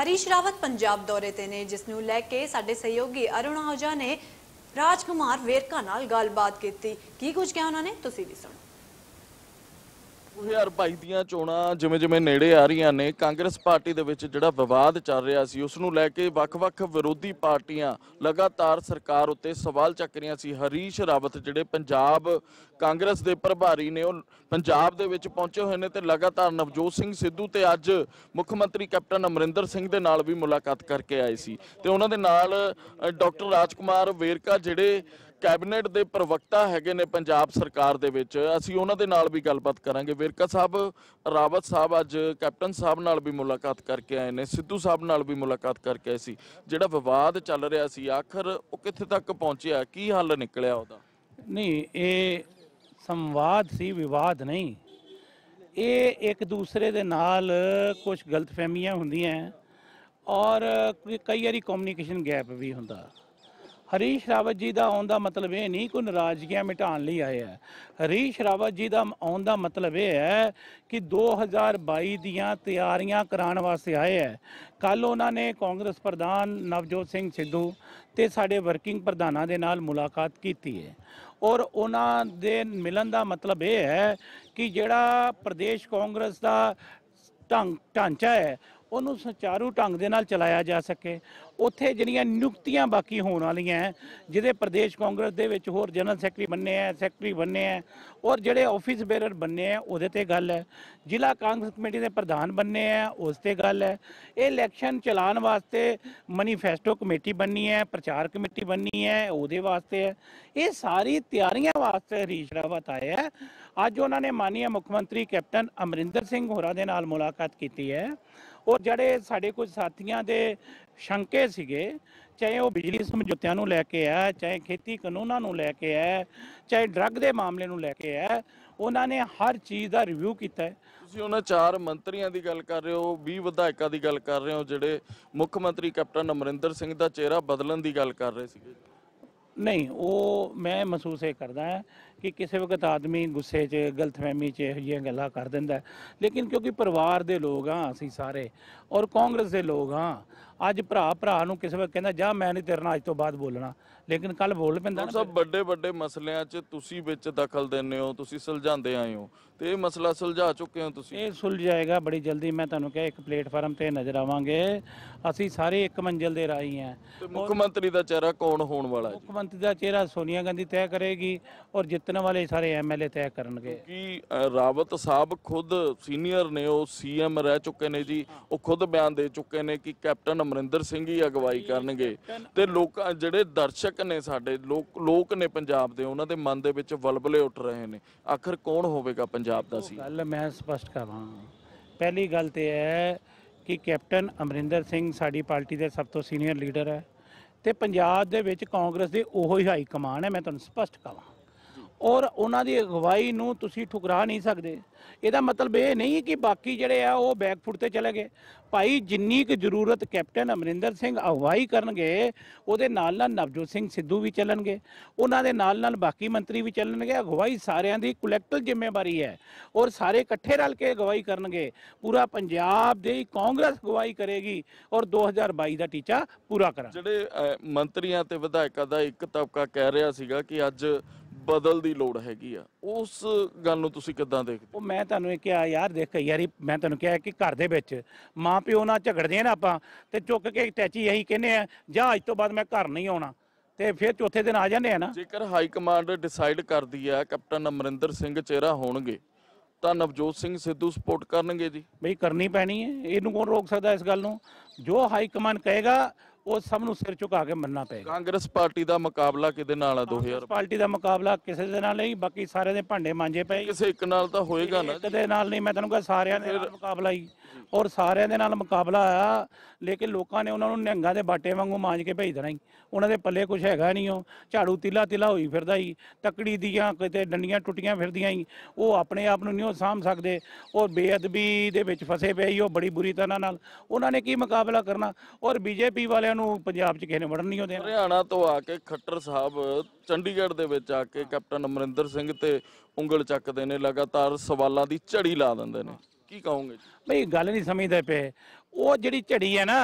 ਹਰੀਸ਼ ਰਾਵਤ ਪੰਜਾਬ ਦੌਰੇ ਤੇ ਨੇ ਜਿਸ ਨੂੰ ਲੈ ਕੇ ਸਾਡੇ ਸਹਿਯੋਗੀ ਅਰੁਣਾ ਹੋਜਾ ਨੇ ਰਾਜਕੁਮਾਰ ਵੇਰਕਾ ਨਾਲ ਗੱਲਬਾਤ ਕੀਤੀ ਕੀ ਕੁਝ ਕਿਹਾ ਉਹਨਾਂ ਨੇ ਤੁਸੀਂ ਵੀ ਸੁਣੋ 2022 ਦੀਆਂ ਚੋਣਾਂ ਜਿਵੇਂ-ਜਿਵੇਂ ਨੇੜੇ ਆ ਰਹੀਆਂ ਨੇ ਕਾਂਗਰਸ ਪਾਰਟੀ ਦੇ ਵਿੱਚ ਜਿਹੜਾ ਵਿਵਾਦ ਚੱਲ ਰਿਹਾ ਸੀ ਉਸ ਨੂੰ ਲੈ ਕੇ ਵੱਖ-ਵੱਖ ਵਿਰੋਧੀ ਪਾਰਟੀਆਂ ਲਗਾਤਾਰ ਸਰਕਾਰ ਉੱਤੇ ਸਵਾਲ ਚੱਕ ਰਹੀਆਂ ਸੀ ਹਰੀਸ਼ ਰਾਵਤ ਜਿਹੜੇ ਪੰਜਾਬ ਕਾਂਗਰਸ ਦੇ ਪ੍ਰਭਾਰੀ ਨੇ ਉਹ ਪੰਜਾਬ ਦੇ ਵਿੱਚ ਪਹੁੰਚੇ ਹੋਏ ਨੇ ਤੇ ਲਗਾਤਾਰ ਨਵਜੋਤ ਸਿੰਘ ਸਿੱਧੂ ਤੇ ਅੱਜ ਮੁੱਖ ਮੰਤਰੀ ਕੈਪਟਨ ਅਮਰਿੰਦਰ ਸਿੰਘ ਦੇ ਨਾਲ ਵੀ ਮੁਲਾਕਾਤ ਕਰਕੇ ਆਏ ਸੀ ਤੇ ਉਹਨਾਂ ਦੇ ਨਾਲ ਡਾਕਟਰ ਰਾਜਕੁਮਾਰ ਵੇਰਕਾ ਜਿਹੜੇ ਕੈਬਨਿਟ ਦੇ ਪ੍ਰਵਕਤਾ ਹੈਗੇ ਨੇ ਪੰਜਾਬ ਸਰਕਾਰ ਦੇ ਵਿੱਚ ਅਸੀਂ ਉਹਨਾਂ ਦੇ ਨਾਲ ਵੀ ਗੱਲਬਾਤ ਕਰਾਂਗੇ ਵਿਰਕਾ ਸਾਹਿਬ ਰਾਵਤ ਸਾਹਿਬ ਅੱਜ ਕੈਪਟਨ ਸਾਹਿਬ ਨਾਲ ਵੀ ਮੁਲਾਕਾਤ ਕਰਕੇ ਆਏ ਨੇ ਸਿੱਧੂ ਸਾਹਿਬ ਨਾਲ ਵੀ ਮੁਲਾਕਾਤ ਕਰਕੇ ਆਏ ਸੀ ਜਿਹੜਾ ਵਿਵਾਦ ਚੱਲ ਰਿਹਾ ਸੀ ਆਖਰ ਉਹ ਕਿੱਥੇ ਤੱਕ ਪਹੁੰਚਿਆ ਕੀ ਹੱਲ ਨਿਕਲਿਆ ਉਹਦਾ ਨਹੀਂ ਇਹ ਸੰਵਾਦ ਸੀ ਵਿਵਾਦ ਨਹੀਂ ਇਹ ਇੱਕ ਦੂਸਰੇ ਦੇ ਨਾਲ ਕੁਝ ਗਲਤਫਹਿਮੀਆਂ ਹੁੰਦੀਆਂ ਔਰ ਕਈ ਵਾਰੀ ਕਮਿਊਨੀਕੇਸ਼ਨ ਗੈਪ ਵੀ ਹੁੰਦਾ ਹਰੀਸ਼ ਰਾਵਤ ਜੀ ਦਾ ਆਉਣ ਦਾ ਮਤਲਬ ਇਹ ਨਹੀਂ ਕੋਈ ਨਾਰਾਜ਼ਗੀਆਂ ਮਿਟਾਉਣ ਲਈ ਆਏ ਆ ਹਰੀਸ਼ ਰਾਵਤ ਜੀ ਦਾ ਆਉਣ ਦਾ ਮਤਲਬ ਇਹ ਹੈ ਕਿ 2022 ਦੀਆਂ ਤਿਆਰੀਆਂ ਕਰਾਉਣ ਵਾਸਤੇ ਆਏ ਆ ਕੱਲ ਉਹਨਾਂ ਨੇ ਕਾਂਗਰਸ ਪ੍ਰਧਾਨ ਨਵਜੋਤ ਸਿੰਘ ਸਿੱਧੂ ਤੇ ਸਾਡੇ ਵਰਕਿੰਗ ਪ੍ਰਧਾਨਾਂ ਦੇ ਨਾਲ ਮੁਲਾਕਾਤ ਕੀਤੀ ਹੈ ਔਰ ਉਹਨਾਂ ਦੇ ਮਿਲਣ ਦਾ ਮਤਲਬ ਇਹ ਹੈ ਕਿ ਜਿਹੜਾ ਪ੍ਰਦੇਸ਼ ਕਾਂਗਰਸ ਦਾ ਢਾਂਚਾ ਹੈ ਉਹਨੂੰ ਸੁਚਾਰੂ ਢੰਗ ਦੇ ਨਾਲ ਚਲਾਇਆ ਜਾ ਸਕੇ ਉੱਥੇ ਜਿਹੜੀਆਂ ਨਿਯੁਕਤੀਆਂ ਬਾਕੀ ਹੋਣ ਵਾਲੀਆਂ ਹੈ ਜਿਹਦੇ ਪ੍ਰਦੇਸ਼ ਕਾਂਗਰਸ ਦੇ ਵਿੱਚ ਹੋਰ ਜਨਰਲ ਸੈਕਟਰੀ ਬੰਨੇ ਆ ਸੈਕਟਰੀ ਬੰਨੇ ਆ ਔਰ ਜਿਹੜੇ ਆਫਿਸ ਬੇਰਰ ਬੰਨੇ ਆ ਉਹਦੇ ਤੇ ਗੱਲ ਹੈ ਜ਼ਿਲ੍ਹਾ ਕਾਂਗਰਸ ਕਮੇਟੀ ਦੇ ਪ੍ਰਧਾਨ ਬੰਨੇ ਆ ਉਸ ਤੇ ਗੱਲ ਹੈ ਇਹ ਇਲੈਕਸ਼ਨ ਚਲਾਉਣ ਵਾਸਤੇ ਮੈਨੀਫੈਸਟੋ ਕਮੇਟੀ ਬੰਨੀ ਹੈ ਪ੍ਰਚਾਰ ਕਮੇਟੀ ਬੰਨੀ ਹੈ ਉਹਦੇ ਵਾਸਤੇ ਹੈ ਇਹ ਸਾਰੀ ਤਿਆਰੀਆਂ ਵਾਸਤੇ ਰੀਸ਼ਰਾਵਤ ਆਇਆ ਅੱਜ ਉਹਨਾਂ ਨੇ ਮਾਨਿਆ ਮੁੱਖ ਮੰਤਰੀ ਕੈਪਟਨ ਅਮਰਿੰਦਰ ਸਿੰਘ ਹੋਰਾਂ ਦੇ ਨਾਲ ਮੁਲਾਕਾਤ ਕੀਤੀ ਹੈ ਔਰ ਜਿਹੜੇ ਸਾਡੇ ਕੁਝ ਸਾਥੀਆਂ ਦੇ ਸ਼ੰਕੇ ਸੀਗੇ ਚਾਹੇ ਉਹ ਬਿਜਲੀ ਸਮਝੌਤਿਆਂ ਨੂੰ ਲੈ ਕੇ ਆ ਚਾਹੇ ਖੇਤੀ ਕਾਨੂੰਨਾਂ ਨੂੰ ਲੈ ਕੇ ਆ ਚਾਹੇ ਡਰੱਗ ਦੇ ਮਾਮਲੇ ਨੂੰ ਲੈ ਕੇ ਆ ਉਹਨਾਂ ਨੇ ਹਰ ਚੀਜ਼ ਦਾ ਰਿਵਿਊ ਕੀਤਾ ਤੁਸੀਂ ਉਹਨਾਂ ਚਾਰ ਮੰਤਰੀਆਂ ਦੀ ਗੱਲ ਕਰ ਰਹੇ ਹੋ 20 ਵਿਧਾਇਕਾਂ ਦੀ ਗੱਲ ਕਰ ਰਹੇ ਹੋ ਜਿਹੜੇ ਮੁੱਖ ਮੰਤਰੀ ਕੈਪਟਨ ਅਮਰਿੰਦਰ ਸਿੰਘ ਦਾ ਚਿਹਰਾ ਬਦਲਣ ਦੀ ਗੱਲ ਕਰ ਰਹੇ ਸੀਗੇ ਨਹੀਂ ਉਹ ਮੈਂ ਮਹਿਸੂਸ ਇਹ ਕਰਦਾ ਕਿ ਕਿਸੇ ਵਕਤ ਆਦਮੀ ਗੁੱਸੇ 'ਚ ਗਲਤਫਹਿਮੀ 'ਚ ਇਹੋ ਜਿਹੀਆਂ ਗੱਲਾਂ ਕਰ ਦਿੰਦਾ ਲੇਕਿਨ ਕਿਉਂਕਿ ਪਰਿਵਾਰ ਦੇ ਲੋਕ ਆ ਅਸੀਂ ਸਾਰੇ ਔਰ ਕਾਂਗਰਸ ਦੇ ਲੋਕ ਆ ਅੱਜ ਭਰਾ ਭਰਾ ਨੂੰ ਕਿਸੇ ਵਕਤ ਕਹਿੰਦਾ ਜਾ ਮੈਂ ਨਹੀਂ ਤੇਰੇ ਨਾਲ ਅੱਜ ਤੋਂ ਬਾਅਦ ਬੋਲਣਾ ਲੇਕਿਨ ਕੱਲ ਬੋਲ ਪੈਂਦਾ ਨਾ ਸਭ ਵੱਡੇ ਵੱਡੇ ਮਸਲਿਆਂ 'ਚ ਤੁਸੀਂ ਵਿੱਚ ਦਖਲ ਦਿੰਦੇ ਹੋ ਤੁਸੀਂ ਸੁਲਝਾਉਂਦੇ ਆਏ ਹੋ ਤੇ ਇਹ ਮਸਲਾ ਸੁਲਝਾ ਚੁੱਕੇ ਹੋ ਤੁਸੀਂ ਇਹ ਸੁਲਝ ਜਾਏਗਾ ਬੜੀ ਜਲਦੀ ਮੈਂ ਤੁਹਾਨੂੰ ਕਿਹਾ ਇੱਕ ਪਲੇਟਫਾਰਮ ਤੇ ਨਜ਼ਰ ਆਵਾਂਗੇ ਅਸੀਂ ਸਾਰੇ ਇੱਕ ਮੰਜ਼ਿਲ ਦੇ ਰਾਹੀ ਆ ਮੁੱਖ ਮੰਤਰੀ ਦਾ ਚਿਹਰਾ ਕੌਣ ਹੋਣ ਵਾਲਾ ਹੈ ਮੁੱਖ ਮੰਤਰੀ ਦਾ ਚਿਹਰਾ ਸੋਨੀਆ ਗਾਂਧੀ ਤੈਅ ਕਰੇਗੀ ਔਰ ਜਿੱਤਣਾ ਇਹਨਾਂ ਵਾਲੇ ਸਾਰੇ ਐਮਐਲਏ ਤੈਅ ਕਰਨਗੇ ਕਿ ਰਾਵਤ ਸਾਹਿਬ ਖੁਦ ਸੀਨੀਅਰ ਨੇ ਉਹ ਸੀਐਮ ਰਹਿ ਚੁੱਕੇ ਨੇ ਜੀ ਉਹ ਖੁਦ ਬਿਆਨ ਦੇ ਚੁੱਕੇ ਨੇ ਕਿ ਕੈਪਟਨ ਅਮਰਿੰਦਰ ਸਿੰਘ ਹੀ ਅਗਵਾਈ ਕਰਨਗੇ ਤੇ ਲੋਕ ਜਿਹੜੇ ਦਰਸ਼ਕ ਨੇ ਸਾਡੇ ਲੋਕ ਲੋਕ ਨੇ ਪੰਜਾਬ ਦੇ ਉਹਨਾਂ ਦੇ ਮਨ ਦੇ ਵਿੱਚ ਵਲਵਲੇ ਉੱਠ ਰਹੇ ਨੇ ਆਖਰ ਕੌਣ ਹੋਵੇਗਾ ਪੰਜਾਬ ਦਾ ਸੀ ਗੱਲ ਮੈਂ ਸਪਸ਼ਟ ਕਰਾਂ ਪਹਿਲੀ ਗੱਲ ਤੇ ਹੈ ਕਿ ਕੈਪਟਨ ਅਮਰਿੰਦਰ ਸਿੰਘ ਸਾਡੀ ਪਾਰਟੀ ਦੇ ਸਭ ਤੋਂ ਸੀਨੀਅਰ ਲੀਡਰ ਹੈ ਤੇ ਪੰਜਾਬ ਦੇ ਵਿੱਚ ਕਾਂਗਰਸ ਦੇ ਉਹੋ ਹੀ ਹਾਈ ਕਮਾਨ ਹੈ ਮੈਂ ਤੁਹਾਨੂੰ ਸਪਸ਼ਟ ਕਹਾਂ ਔਰ ਉਹਨਾਂ ਦੀ ਅਗਵਾਈ ਨੂੰ ਤੁਸੀਂ ਠੁਕਰਾ ਨਹੀਂ ਸਕਦੇ ਇਹਦਾ ਮਤਲਬ ਇਹ ਨਹੀਂ ਕਿ ਬਾਕੀ ਜਿਹੜੇ ਆ ਉਹ ਬੈਕਫੁੱਟ ਤੇ ਚਲੇ ਗਏ ਭਾਈ ਜਿੰਨੀ ਕੁ ਜ਼ਰੂਰਤ ਕੈਪਟਨ ਅਮਰਿੰਦਰ ਸਿੰਘ ਅਗਵਾਈ ਕਰਨਗੇ ਉਹਦੇ ਨਾਲ ਨਾਲ ਨਵਜੋਤ ਸਿੰਘ ਸਿੱਧੂ ਵੀ ਚੱਲਣਗੇ ਉਹਨਾਂ ਦੇ ਨਾਲ ਨਾਲ ਬਾਕੀ ਮੰਤਰੀ ਵੀ ਚੱਲਣਗੇ ਅਗਵਾਈ ਸਾਰਿਆਂ ਦੀ ਕਲੈਕਟਿਵ ਜ਼ਿੰਮੇਵਾਰੀ ਹੈ ਔਰ ਸਾਰੇ ਇਕੱਠੇ ਰਲ ਕੇ ਅਗਵਾਈ ਕਰਨਗੇ ਪੂਰਾ ਪੰਜਾਬ ਦੇ ਕਾਂਗਰਸ ਅਗਵਾਈ ਕਰੇਗੀ ਔਰ 2022 ਦਾ ਟੀਚਾ ਪੂਰਾ ਕਰਾਂ ਜਿਹੜੇ ਮੰਤਰੀਆਂ ਤੇ ਵਿਧਾਇਕਾਂ ਦਾ ਇੱਕ ਤਬਕਾ ਕਹਿ ਰਿਹਾ ਸੀਗਾ ਕਿ ਅੱਜ ਬਦਲ ਦੀ ਲੋੜ ਹੈਗੀ ਆ ਉਸ ਗੱਲ ਨੂੰ ਤੁਸੀਂ ਕਿੱਦਾਂ ਦੇਖਦੇ ਹੋ ਮੈਂ ਤੁਹਾਨੂੰ ਇਹ ਕਿਹਾ ਯਾਰ ਦੇਖ ਯਾਰੀ ਮੈਂ ਤੁਹਾਨੂੰ ਕਿਹਾ ਕਿ ਘਰ ਦੇ ਵਿੱਚ ਮਾਂ ਪਿਓ ਨਾਲ ਝਗੜਦੇ ਆ ਨਾ ਆਪਾਂ ਤੇ ਚੁੱਕ ਕੇ ਟੈਚੀ ਇਹੀ ਕਹਿੰਦੇ ਆ ਜਾਂ ਅੱਜ ਤੋਂ ਬਾਅਦ ਮੈਂ ਘਰ ਨਹੀਂ ਆਉਣਾ ਤੇ ਫਿਰ ਚੌਥੇ ਦਿਨ ਆ ਜਾਂਦੇ ਆ ਨਾ ਜੇਕਰ ਹਾਈ ਕਮਾਂਡ ਡਿਸਾਈਡ ਕਰਦੀ ਆ ਕੈਪਟਨ ਅਮਰਿੰਦਰ ਸਿੰਘ ਚਿਹਰਾ ਹੋਣਗੇ ਤਾਂ ਨਵਜੋਤ ਸਿੰਘ ਸਿੱਧੂ ਸਪੋਰਟ ਕਰਨਗੇ ਜੀ ਬਈ ਕਰਨੀ ਪੈਣੀ ਹੈ ਇਹਨੂੰ ਕੌਣ ਰੋਕ ਸਕਦਾ ਇਸ ਗੱਲ ਨੂੰ ਜੋ ਹਾਈ ਕਮਾਂਡ ਕਹੇਗਾ ਉਹ ਸਭ ਨੂੰ ਸਿਰ ਝੁਕਾ ਕੇ ਮੰਨਣਾ ਪਏਗਾ ਕਾਂਗਰਸ ਪਾਰਟੀ ਦਾ ਮੁਕਾਬਲਾ ਕਿਹਦੇ ਨਾਲ ਆ 2000 ਪਾਰਟੀ ਦਾ ਮੁਕਾਬਲਾ ਕਿਸੇ ਦੇ ਨਾਲ ਨਹੀਂ ਬਾਕੀ ਸਾਰੇ ਦੇ ਭਾਂਡੇ ਮਾਂਜੇ ਪਏ ਕਿਸੇ ਇੱਕ ਨਾਲ ਤਾਂ ਹੋਏਗਾ ਨਾ ਕਿਸੇ ਦੇ ਨਾਲ ਨਹੀਂ ਮੈਂ ਤੁਹਾਨੂੰ ਕਹਿੰਦਾ ਸਾਰਿਆਂ ਦੇ ਨਾਲ ਮੁਕਾਬਲਾ ਹੀ ਔਰ ਸਾਰਿਆਂ ਦੇ ਨਾਲ ਮੁਕਾਬਲਾ ਆ ਲੇਕਿਨ ਲੋਕਾਂ ਨੇ ਉਹਨਾਂ ਨੂੰ ਨਿਹੰਗਾਂ ਦੇ ਬਾਟੇ ਵਾਂਗੂ ਮਾਂਜ ਕੇ ਭੇਜ ਦੇਣਾ ਹੀ ਉਹਨਾਂ ਦੇ ਪੱਲੇ ਕੁਝ ਹੈਗਾ ਨਹੀਂ ਉਹ ਝਾੜੂ ਤਿਲਾ ਤਿਲਾ ਹੋਈ ਫਿਰਦਾ ਹੀ ਤਕੜੀ ਦੀਆਂ ਕਿਤੇ ਡੰਡੀਆਂ ਟੁੱਟੀਆਂ ਫਿਰਦੀਆਂ ਹੀ ਉਹ ਆਪਣੇ ਆਪ ਨੂੰ ਨਹੀਂ ਉਹ ਸਾਂਭ ਸਕਦੇ ਔਰ ਬੇਅਦਬੀ ਦੇ ਵਿੱਚ ਫਸੇ ਪਏ ਹੀ ਉਹ ਬੜੀ ਬੁਰੀ ਤਰ੍ਹਾਂ ਨਾਲ ਉਹਨਾਂ ਨੇ ਕੀ ਮੁਕਾਬਲਾ ਕਰਨਾ ਔਰ ਬੀਜੇਪੀ ਵਾਲਿਆਂ ਨੂੰ ਪੰਜਾਬ 'ਚ ਕਿਸੇ ਨੇ ਵੜਨ ਨਹੀਂ ਹੁੰਦੇ ਹਰਿਆਣਾ ਤੋਂ ਆ ਕੇ ਖੱਟਰ ਸਾਹਿਬ ਚੰਡੀਗੜ੍ਹ ਦੇ ਵਿੱਚ ਆ ਕੇ ਕੈਪਟਨ ਅਮਰਿੰਦਰ ਸਿੰਘ ਤੇ ਉਂਗਲ ਚੱਕਦੇ ਨੇ ਲਗਾਤਾਰ ਸਵਾਲਾਂ ਦੀ ਝੜੀ ਲਾ ਦਿੰਦੇ ਨੇ ਕੀ ਕਹੋਗੇ ਭਈ ਗੱਲ ਨਹੀਂ ਸਮਝਦੇ ਪਏ ਉਹ ਜਿਹੜੀ ਝੜੀ ਹੈ ਨਾ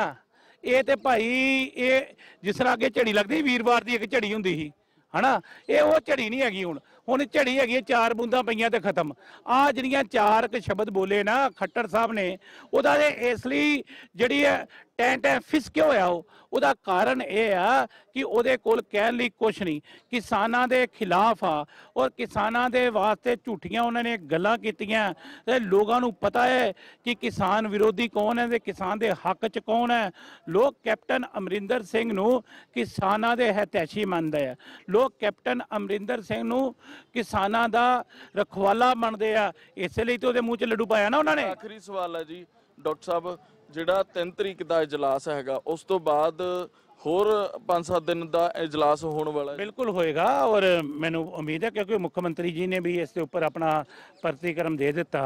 ਇਹ ਤੇ ਭਾਈ ਇਹ ਜਿਸ ਤਰ੍ਹਾਂ ਅੱਗੇ ਝੜੀ ਲੱਗਦੀ ਵੀਰਵਾਰ ਦੀ ਇੱਕ ਝੜੀ ਹੁੰਦੀ ਸੀ ਹਨਾ ਇਹ ਉਹ ਝੜੀ ਨਹੀਂ ਹੈਗੀ ਹੁਣ ਹੁਣ ਝੜੀ ਹੈਗੀ ਚਾਰ ਬੂੰਦਾਂ ਪਈਆਂ ਤੇ ਖਤਮ ਆ ਜਿਹੜੀਆਂ ਚਾਰ ਕ ਸ਼ਬਦ ਬੋਲੇ ਨਾ ਖੱਟਰ ਸਾਹਿਬ ਨੇ ਉਹਦਾ ਇਸ ਲਈ ਜਿਹੜੀ ਹੈ ਟੈਂ ਟੈਂ ਕਿਉਂ ਹੋਇਆ ਉਹ ਉਹਦਾ ਕਾਰਨ ਇਹ ਆ ਕਿ ਉਹਦੇ ਕੋਲ ਕਹਿਣ ਲਈ ਕੁਝ ਨਹੀਂ ਕਿਸਾਨਾਂ ਦੇ ਖਿਲਾਫ ਆ ਔਰ ਕਿਸਾਨਾਂ ਦੇ ਵਾਸਤੇ ਝੂਠੀਆਂ ਉਹਨਾਂ ਨੇ ਗੱਲਾਂ ਕੀਤੀਆਂ ਤੇ ਲੋਕਾਂ ਨੂੰ ਪਤਾ ਹੈ ਕਿ ਕਿਸਾਨ ਵਿਰੋਧੀ ਕੌਣ ਹੈ ਤੇ ਕਿਸਾਨ ਦੇ ਹੱਕ 'ਚ ਕੌਣ ਹੈ ਲੋਕ ਕੈਪਟਨ ਅਮਰਿੰਦਰ ਸਿੰਘ ਨੂੰ ਕਿਸਾਨਾਂ ਦੇ ਹਿਤੈਸ਼ੀ ਮੰਨਦੇ ਆ ਲੋਕ ਕੈਪਟਨ ਅਮਰਿੰਦਰ ਸਿੰਘ ਨੂੰ ਕਿਸਾਨਾਂ ਦਾ ਰਖਵਾਲਾ ਬਣਦੇ ਆ ਇਸੇ ਲਈ ਤੇ ਉਹਦੇ ਮੂੰਹ 'ਚ ਲੱਡੂ ਪਾਇਆ ਨਾ ਉਹਨਾਂ ਨੇ ਆਖਰੀ ਸਵਾਲ ਹੈ ਜੀ ਡਾਕਟਰ ਸਾਹਿਬ ਜਿਹੜਾ 3 ਤਰੀਕ ਦਾ ਇਜਲਾਸ ਹੈਗਾ ਉਸ ਤੋਂ ਬਾਅਦ ਹੋਰ 5-7 ਦਿਨ ਦਾ اجلاس ਹੋਣ ਵਾਲਾ ਹੈ ਬਿਲਕੁਲ ਹੋਏਗਾ ਔਰ ਮੈਨੂੰ ਉਮੀਦ ਹੈ ਕਿਉਂਕਿ ਮੁੱਖ ਮੰਤਰੀ ਜੀ ਨੇ ਵੀ ਇਸ ਦੇ ਉੱਪਰ ਆਪਣਾ ਪ੍ਰਤੀਕਰਮ ਦੇ ਦਿੱਤਾ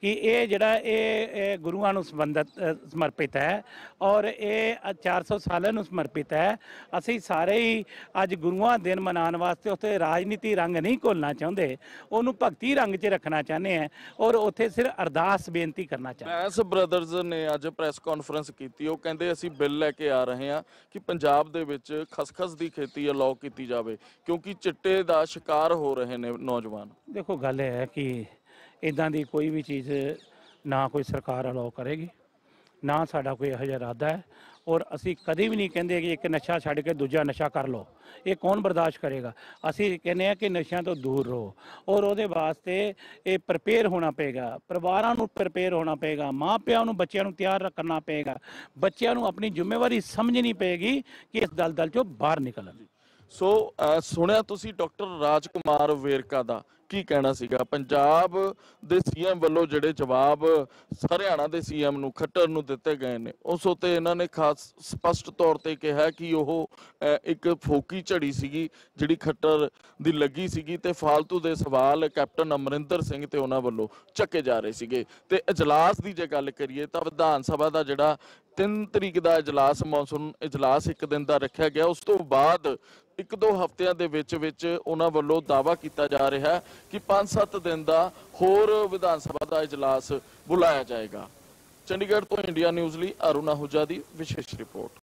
ਕਿ ਇਹ ਜਿਹੜਾ ਇਹ ਗੁਰੂਆਂ ਨੂੰ ਸੰਬੰਧਿਤ ਸਮਰਪਿਤ ਹੈ ਔਰ ਇਹ 400 ਸਾਲਾਂ ਨੂੰ ਸਮਰਪਿਤ ਹੈ ਅਸੀਂ ਸਾਰੇ ਹੀ ਅੱਜ ਗੁਰੂਆਂ ਦਿਨ ਮਨਾਉਣ ਵਾਸਤੇ ਉੱਥੇ ਰਾਜਨੀਤੀ ਰੰਗ ਨਹੀਂ ਕੋਲਣਾ ਚਾਹੁੰਦੇ ਉਹਨੂੰ ਭਗਤੀ ਰੰਗ 'ਚ ਰੱਖਣਾ ਚਾਹੁੰਦੇ ਆ ਔਰ ਉੱਥੇ ਸਿਰ ਅਰਦਾਸ ਬੇਨਤੀ ਕਰਨਾ ਚਾਹੁੰਦੇ ਮੈਸ ਬ੍ਰਦਰਜ਼ ਨੇ ਅੱਜ ਪ੍ਰੈਸ ਕਾਨਫਰੰਸ ਕੀਤੀ ਉਹ ਕਹਿੰਦੇ ਅਸੀਂ ਬਿੱਲ ਲੈ ਕੇ ਆ ਰਹੇ ਹਾਂ ਕਿ ਪੰਜਾਬ ਦੇ ਵਿੱਚ ਖਸਖਸ ਦੀ ਖੇਤੀ ਅਲਾਉ ਕੀਤੀ ਜਾਵੇ ਕਿਉਂਕਿ ਚਿੱਟੇ ਦਾ ਸ਼ਿਕਾਰ ਹੋ ਰਹੇ ਨੇ ਨੌਜਵਾਨ ਦੇਖੋ ਗੱਲ ਇਹ ਹੈ ਕਿ ਇਦਾਂ ਦੀ ਕੋਈ ਵੀ ਚੀਜ਼ ਨਾ ਕੋਈ ਸਰਕਾਰ ਅਲਾਉ ਕਰੇਗੀ ਨਾ ਸਾਡਾ ਕੋਈ ਇਹੋ ਜਿਹਾ ਇਰਾਦਾ ਹੈ ਔਰ ਅਸੀਂ ਕਦੇ ਵੀ ਨਹੀਂ ਕਹਿੰਦੇ ਕਿ ਇੱਕ ਨਸ਼ਾ ਛੱਡ ਕੇ ਦੂਜਾ ਨਸ਼ਾ ਕਰ ਲਓ ਇਹ ਕੌਣ ਬਰਦਾਸ਼ਤ ਕਰੇਗਾ ਅਸੀਂ ਕਹਿੰਦੇ ਆ ਕਿ ਨਸ਼ਿਆਂ ਤੋਂ ਦੂਰ ਰਹੋ ਔਰ ਉਹਦੇ ਵਾਸਤੇ ਇਹ ਪ੍ਰਪੇਅਰ ਹੋਣਾ ਪਏਗਾ ਪਰਿਵਾਰਾਂ ਨੂੰ ਪ੍ਰਪੇਅਰ ਹੋਣਾ ਪਏਗਾ ਮਾਪਿਆਂ ਨੂੰ ਬੱਚਿਆਂ ਨੂੰ ਤਿਆਰ ਰੱਖਣਾ ਪਏਗਾ ਬੱਚਿਆਂ ਨੂੰ ਆਪਣੀ ਜ਼ਿੰਮੇਵਾਰੀ ਸਮਝਣੀ ਪਏਗੀ ਕਿ ਇਸ ਦਲਦਲ ਚੋਂ ਬਾਹਰ ਨਿਕਲਣ ਸੋ ਸੁਣਿਆ ਤੁਸੀਂ ਡਾਕਟਰ ਰਾਜਕੁਮਾਰ ਵੇਰਕਾ ਦਾ ਕੀ ਕਹਿਣਾ ਸੀਗਾ ਪੰਜਾਬ ਦੇ ਸੀਐਮ ਵੱਲੋਂ ਜਿਹੜੇ ਜਵਾਬ ਹਰਿਆਣਾ ਦੇ ਸੀਐਮ ਨੂੰ ਖੱਟਰ ਨੂੰ ਦਿੱਤੇ ਗਏ ਨੇ ਉਸ ਉਤੇ ਇਹਨਾਂ ਨੇ ਖਾਸ ਸਪਸ਼ਟ ਤੌਰ ਤੇ ਕਿਹਾ ਕਿ ਉਹ ਇੱਕ ਫੋਕੀ ਝੜੀ ਸੀਗੀ ਜਿਹੜੀ ਖੱਟਰ ਦੀ ਲੱਗੀ ਸੀਗੀ ਤੇ ਫਾਲਤੂ ਦੇ ਸਵਾਲ ਕੈਪਟਨ ਅਮਰਿੰਦਰ ਸਿੰਘ ਤੇ ਉਹਨਾਂ ਵੱਲੋਂ ਚੱਕੇ ਜਾ ਰਹੇ ਸੀਗੇ ਤੇ اجلاس ਦੀ ਜੇ ਗੱਲ ਕਰੀਏ ਤਾਂ ਵਿਧਾਨ ਸਭਾ ਦਾ ਜਿਹੜਾ 3 ਤਰੀਕ ਦਾ اجلاس ਮੌਨਸੂਨ اجلاس ਇੱਕ ਦਿਨ ਦਾ ਰੱਖਿਆ ਗਿਆ ਉਸ ਤੋਂ ਬਾਅਦ ਇੱਕ ਦੋ ਹਫ਼ਤਿਆਂ ਦੇ ਵਿੱਚ ਵਿੱਚ ਉਹਨਾਂ ਵੱਲੋਂ ਦਾਵਾ ਕੀਤਾ ਜਾ ਰਿਹਾ ਕਿ 5-7 ਦਿਨ ਦਾ ਹੋਰ ਵਿਧਾਨ ਸਭਾ ਦਾ اجلاس ਬੁਲਾਇਆ ਜਾਏਗਾ ਚੰਡੀਗੜ੍ਹ ਤੋਂ ਇੰਡੀਆ ਨਿਊਜ਼ ਲਈ ਅਰੁਣਾ ਹੁਜਾ ਦੀ ਵਿਸ਼ੇਸ਼ ਰਿਪੋਰਟ